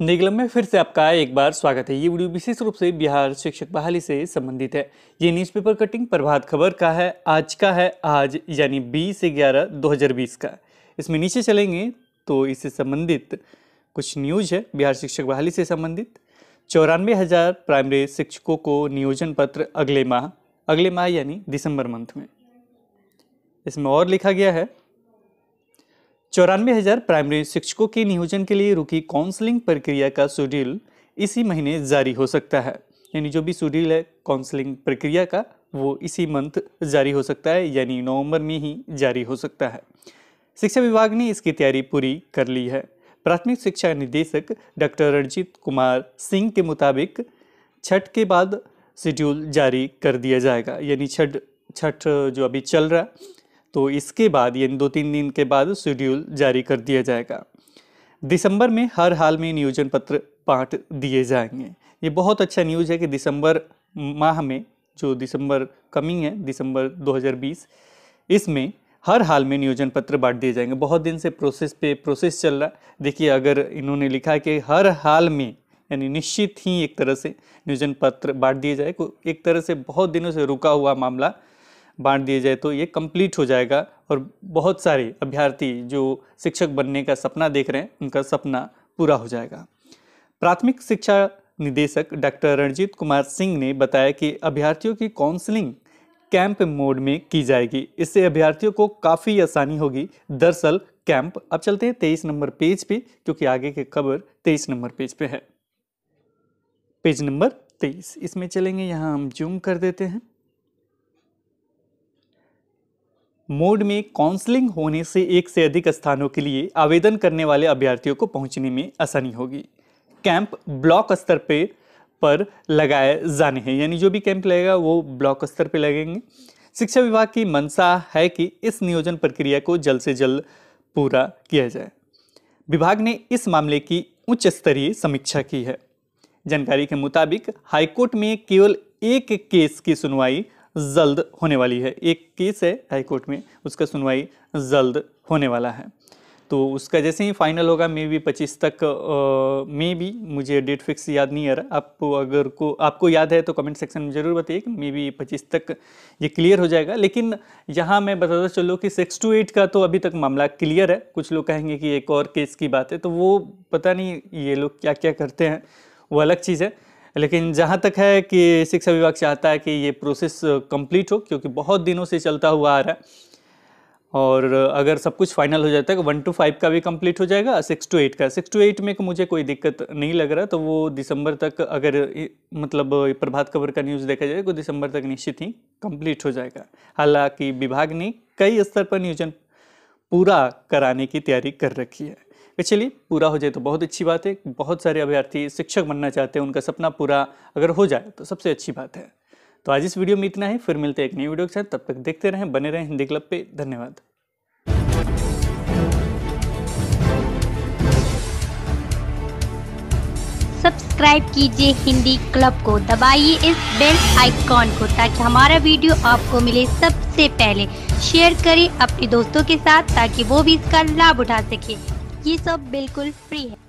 निगलम में फिर से आपका एक बार स्वागत है ये वीडियो विशेष रूप से बिहार शिक्षक बहाली से संबंधित है ये न्यूज़पेपर कटिंग प्रभात खबर का है आज का है आज यानी बीस ग्यारह बीस का इसमें नीचे चलेंगे तो इससे संबंधित कुछ न्यूज है बिहार शिक्षक बहाली से संबंधित चौरानवे हज़ार प्राइमरी शिक्षकों को नियोजन पत्र अगले माह अगले माह यानी दिसंबर मंथ में इसमें और लिखा गया है चौरानवे हजार प्राइमरी शिक्षकों के नियोजन के लिए रुकी काउंसलिंग प्रक्रिया का शेड्यूल इसी महीने जारी हो सकता है यानी जो भी शेड्यूल है काउंसलिंग प्रक्रिया का वो इसी मंथ जारी हो सकता है यानी नवंबर में ही जारी हो सकता है शिक्षा विभाग ने इसकी तैयारी पूरी कर ली है प्राथमिक शिक्षा निदेशक डॉक्टर रणजीत कुमार सिंह के मुताबिक छठ के बाद शेड्यूल जारी कर दिया जाएगा यानी छठ छठ जो अभी चल रहा है तो इसके बाद यानी दो तीन दिन के बाद शेड्यूल जारी कर दिया जाएगा दिसंबर में हर हाल में नियोजन पत्र बांट दिए जाएंगे ये बहुत अच्छा न्यूज़ है कि दिसंबर माह में जो दिसंबर कमिंग है दिसंबर 2020 इसमें हर हाल में नियोजन पत्र बांट दिए जाएंगे बहुत दिन से प्रोसेस पे प्रोसेस चल रहा है देखिए अगर इन्होंने लिखा है कि हर हाल में यानी निश्चित ही एक तरह से नियोजन पत्र बांट दिए जाए एक तरह से बहुत दिनों से रुका हुआ मामला बांट दिए जाए तो ये कंप्लीट हो जाएगा और बहुत सारे अभ्यर्थी जो शिक्षक बनने का सपना देख रहे हैं उनका सपना पूरा हो जाएगा प्राथमिक शिक्षा निदेशक डॉक्टर रणजीत कुमार सिंह ने बताया कि अभ्यर्थियों की काउंसलिंग कैंप मोड में की जाएगी इससे अभ्यर्थियों को काफ़ी आसानी होगी दरअसल कैंप अब चलते हैं तेईस नंबर पेज पे क्योंकि आगे की खबर तेईस नंबर पेज पे है पेज नंबर तेईस इसमें चलेंगे यहाँ हम जूम कर देते हैं मोड में काउंसलिंग होने से एक से अधिक स्थानों के लिए आवेदन करने वाले अभ्यर्थियों को पहुंचने में आसानी होगी कैंप ब्लॉक स्तर पे पर लगाए जाने हैं यानी जो भी कैंप लगेगा वो ब्लॉक स्तर पे लगेंगे शिक्षा विभाग की मंशा है कि इस नियोजन प्रक्रिया को जल्द से जल्द पूरा किया जाए विभाग ने इस मामले की उच्च स्तरीय समीक्षा की है जानकारी के मुताबिक हाईकोर्ट में केवल एक केस की सुनवाई जल्द होने वाली है एक केस है हाईकोर्ट में उसका सुनवाई जल्द होने वाला है तो उसका जैसे ही फाइनल होगा मे बी पच्चीस तक मे बी मुझे डेट फिक्स याद नहीं आ रहा आपको अगर को आपको याद है तो कमेंट सेक्शन में ज़रूर बताइए कि मे बी पच्चीस तक ये क्लियर हो जाएगा लेकिन यहाँ मैं बताता चलूँ कि सिक्स टू एट का तो अभी तक मामला क्लियर है कुछ लोग कहेंगे कि एक और केस की बात है तो वो पता नहीं ये लोग क्या क्या करते हैं वो अलग चीज़ है लेकिन जहाँ तक है कि शिक्षा विभाग चाहता है कि ये प्रोसेस कंप्लीट हो क्योंकि बहुत दिनों से चलता हुआ आ रहा है और अगर सब कुछ फाइनल हो जाता है वन टू फाइव का भी कंप्लीट हो जाएगा सिक्स टू एट का सिक्स टू एट में मुझे कोई दिक्कत नहीं लग रहा तो वो दिसंबर तक अगर मतलब प्रभात खबर का न्यूज़ देखा जाए तो दिसंबर तक निश्चित ही कंप्लीट हो जाएगा हालांकि विभाग ने कई स्तर पर नियोजन पूरा कराने की तैयारी कर रखी है तो चलिए पूरा हो जाए तो बहुत अच्छी बात है बहुत सारे अभ्यर्थी शिक्षक बनना चाहते हैं उनका सपना पूरा अगर हो जाए तो सबसे अच्छी बात है तो आज इस वीडियो में इतना ही फिर मिलते हैं एक नई वीडियो के साथ तब तक देखते रहें बने रहें हिंदी क्लब पे धन्यवाद सब्सक्राइब कीजिए हिंदी क्लब को दबाइए इस बेल आइकॉन को ताकि हमारा वीडियो आपको मिले सबसे पहले शेयर करें अपने दोस्तों के साथ ताकि वो भी इसका लाभ उठा सके ये सब बिल्कुल फ्री है